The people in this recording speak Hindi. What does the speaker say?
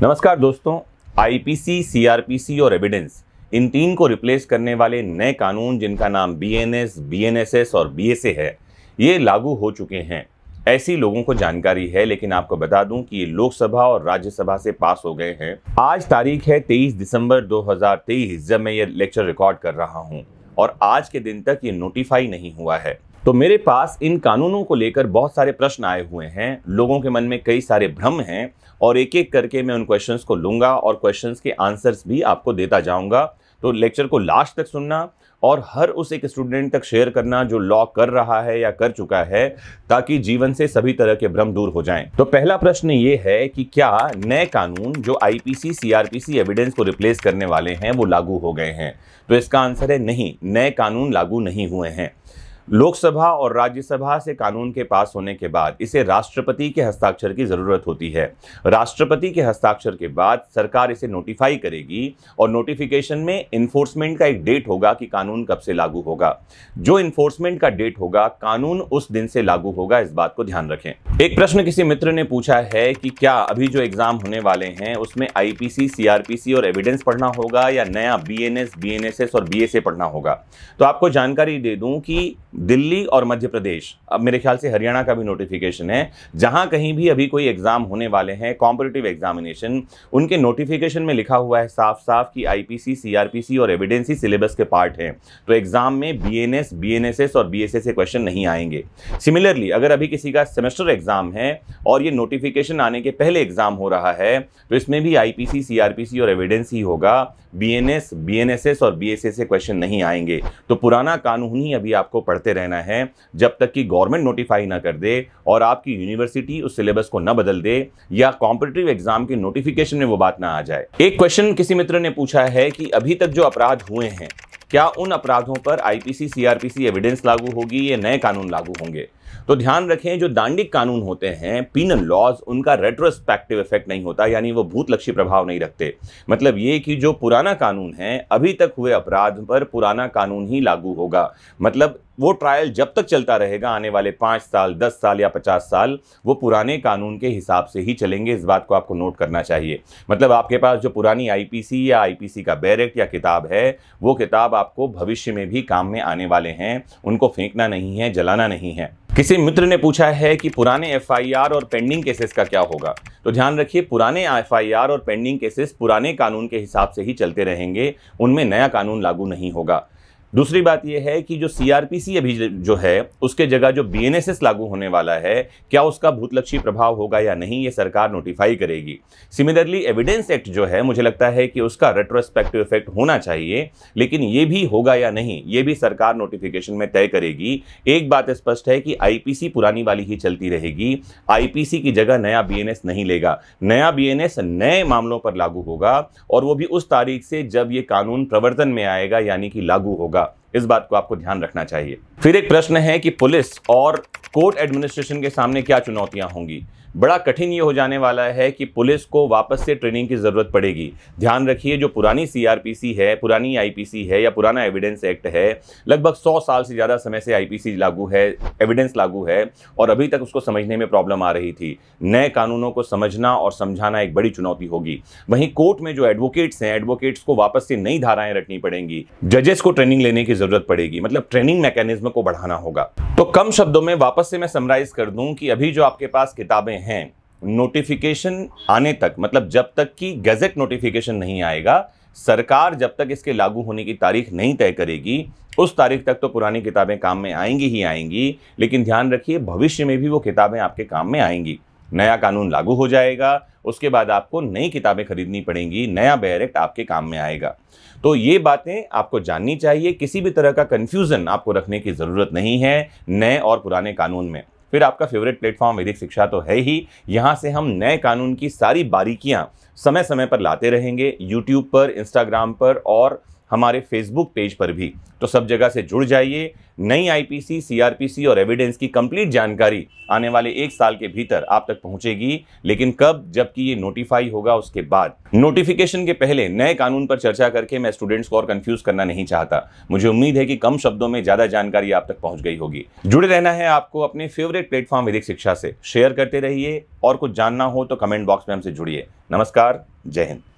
नमस्कार दोस्तों आईपीसी, सीआरपीसी और एविडेंस इन तीन को रिप्लेस करने वाले नए कानून जिनका नाम बीएनएस, बीएनएसएस और बीएसए है ये लागू हो चुके हैं ऐसी लोगों को जानकारी है लेकिन आपको बता दूं कि ये लोकसभा और राज्यसभा से पास हो गए हैं आज तारीख है 23 दिसंबर 2023 जब मैं ये लेक्चर रिकॉर्ड कर रहा हूँ और आज के दिन तक ये नोटिफाई नहीं हुआ है तो मेरे पास इन कानूनों को लेकर बहुत सारे प्रश्न आए हुए हैं लोगों के मन में कई सारे भ्रम हैं और एक एक करके मैं उन क्वेश्चंस को लूंगा और क्वेश्चंस के आंसर्स भी आपको देता जाऊंगा तो लेक्चर को लास्ट तक सुनना और हर उस एक स्टूडेंट तक शेयर करना जो लॉ कर रहा है या कर चुका है ताकि जीवन से सभी तरह के भ्रम दूर हो जाएं। तो पहला प्रश्न ये है कि क्या नए कानून जो आईपीसी सीआरपीसी एविडेंस को रिप्लेस करने वाले हैं वो लागू हो गए हैं तो इसका आंसर है नहीं नए कानून लागू नहीं हुए हैं लोकसभा और राज्यसभा से कानून के पास होने के बाद इसे राष्ट्रपति के हस्ताक्षर की ज़रूरत होती है राष्ट्रपति के हस्ताक्षर के बाद सरकार इसे नोटिफाई करेगी और नोटिफिकेशन में इन्फोर्समेंट का एक डेट होगा कि कानून कब से लागू होगा जो इन्फोर्समेंट का डेट होगा कानून उस दिन से लागू होगा इस बात को ध्यान रखें एक प्रश्न किसी मित्र ने पूछा है कि क्या अभी जो एग्ज़ाम होने वाले हैं उसमें आईपीसी सीआरपीसी और एविडेंस पढ़ना होगा या नया बी एन और बीएसए पढ़ना होगा तो आपको जानकारी दे दूँ कि दिल्ली और मध्य प्रदेश अब मेरे ख्याल से हरियाणा का भी नोटिफिकेशन है जहां कहीं भी अभी कोई एग्ज़ाम होने वाले हैं कॉम्पिटेटिव एग्जामिनेशन उनके नोटिफिकेशन में लिखा हुआ है साफ साफ कि आईपीसी सीआरपीसी और एविडेंसी सिलेबस के पार्ट हैं तो एग्ज़ाम में बीएनएस बीएनएसएस और बीएसएस से क्वेश्चन नहीं आएंगे सिमिलरली अगर अभी किसी का सेमेस्टर एग्ज़ाम है और ये नोटिफिकेशन आने के पहले एग्ज़ाम हो रहा है तो इसमें भी आईपीसी सीआरपीसी और एविडेंसी होगा बी एन और बी से क्वेश्चन नहीं आएंगे तो पुराना कानून ही अभी आपको पढ़ पढ़ते रहना है जब तक कि गवर्नमेंट नोटिफाई ना कर दे और आपकी यूनिवर्सिटी उस सिलेबस को ना बदल दे या कॉम्पिटेटिव एग्जाम के नोटिफिकेशन में वो बात ना आ जाए एक क्वेश्चन किसी मित्र ने पूछा है कि अभी तक जो अपराध हुए हैं क्या उन अपराधों पर आईपीसी सीआरपीसी एविडेंस लागू होगी या नए कानून लागू होंगे तो ध्यान रखें जो दांडिक कानून होते हैं पीनल लॉज उनका रेट्रोस्पेक्टिव इफेक्ट नहीं होता यानी वो भूतलक्षी प्रभाव नहीं रखते मतलब ये कि जो पुराना कानून है अभी तक हुए अपराध पर पुराना कानून ही लागू होगा मतलब वो ट्रायल जब तक चलता रहेगा आने वाले पाँच साल दस साल या पचास साल वो पुराने कानून के हिसाब से ही चलेंगे इस बात को आपको नोट करना चाहिए मतलब आपके पास जो पुरानी आई या आई का बैरेक्ट या किताब है वो किताब आपको भविष्य में भी काम में आने वाले हैं उनको फेंकना नहीं है जलाना नहीं है किसी मित्र ने पूछा है कि पुराने एफआईआर और पेंडिंग केसेस का क्या होगा तो ध्यान रखिए पुराने एफआईआर और पेंडिंग केसेस पुराने कानून के हिसाब से ही चलते रहेंगे उनमें नया कानून लागू नहीं होगा दूसरी बात यह है कि जो सीआरपीसी अभी जो है उसके जगह जो बीएनएसएस लागू होने वाला है क्या उसका भूतलक्षी प्रभाव होगा या नहीं ये सरकार नोटिफाई करेगी सिमिलरली एविडेंस एक्ट जो है मुझे लगता है कि उसका रेट्रोस्पेक्टिव इफेक्ट होना चाहिए लेकिन ये भी होगा या नहीं ये भी सरकार नोटिफिकेशन में तय करेगी एक बात स्पष्ट है कि आई पुरानी वाली ही चलती रहेगी आई की जगह नया बी नहीं लेगा नया बी नए मामलों पर लागू होगा और वो भी उस तारीख से जब ये कानून प्रवर्तन में आएगा यानी कि लागू होगा America इस बात को आपको ध्यान रखना चाहिए फिर एक प्रश्न है कि पुलिस और कोर्ट एडमिनिस्ट्रेशन के सामने क्या चुनौतियां होंगी बड़ा कठिन ये हो जाने वाला है कि पुलिस को वापस से ट्रेनिंग की ज़रूरत पड़ेगी ध्यान रखिए जो पुरानी सीआरपीसी है पुरानी आईपीसी है या पुराना एविडेंस एक्ट है लगभग 100 साल से ज़्यादा समय से आईपीसी लागू है एविडेंस लागू है और अभी तक उसको समझने में प्रॉब्लम आ रही थी नए कानूनों को समझना और समझाना एक बड़ी चुनौती होगी वहीं कोर्ट में जो एडवोकेट्स हैं एडवोकेट्स को वापस से नई धाराएं रखनी पड़ेंगी जजेस को ट्रेनिंग लेने की ज़रूरत पड़ेगी मतलब ट्रेनिंग मैकेनिज्म को बढ़ाना होगा तो कम शब्दों में वापस से मैं समराइज़ कर दूं कि अभी जो आपके पास किताबें हैं नोटिफिकेशन आने तक मतलब जब तक कि गज़ेट नोटिफिकेशन नहीं आएगा सरकार जब तक इसके लागू होने की तारीख नहीं तय करेगी उस तारीख तक तो पुरानी किताबें काम में आएंगी ही आएंगी लेकिन ध्यान रखिए भविष्य में भी वो किताबें आपके काम में आएंगी नया कानून लागू हो जाएगा उसके बाद आपको नई किताबें खरीदनी पड़ेंगी नया बैरेक्ट आपके काम में आएगा तो ये बातें आपको जाननी चाहिए किसी भी तरह का कन्फ्यूज़न आपको रखने की ज़रूरत नहीं है नए और पुराने कानून में फिर आपका फेवरेट प्लेटफॉर्म वैदिक शिक्षा तो है ही यहाँ से हम नए कानून की सारी बारीकियाँ समय समय पर लाते रहेंगे यूट्यूब पर इंस्टाग्राम पर और हमारे फेसबुक पेज पर भी तो सब जगह से जुड़ जाइए नई आईपीसी, सीआरपीसी और एविडेंस की कंप्लीट जानकारी आने वाले एक साल के भीतर आप तक पहुंचेगी लेकिन कब जबकि ये नोटिफाई होगा उसके बाद नोटिफिकेशन के पहले नए कानून पर चर्चा करके मैं स्टूडेंट्स को और कंफ्यूज करना नहीं चाहता मुझे उम्मीद है कि कम शब्दों में ज्यादा जानकारी आप तक पहुंच गई होगी जुड़े रहना है आपको अपने फेवरेट प्लेटफॉर्म विधिक शिक्षा से शेयर करते रहिए और कुछ जानना हो तो कमेंट बॉक्स में हमसे जुड़िए नमस्कार जय हिंद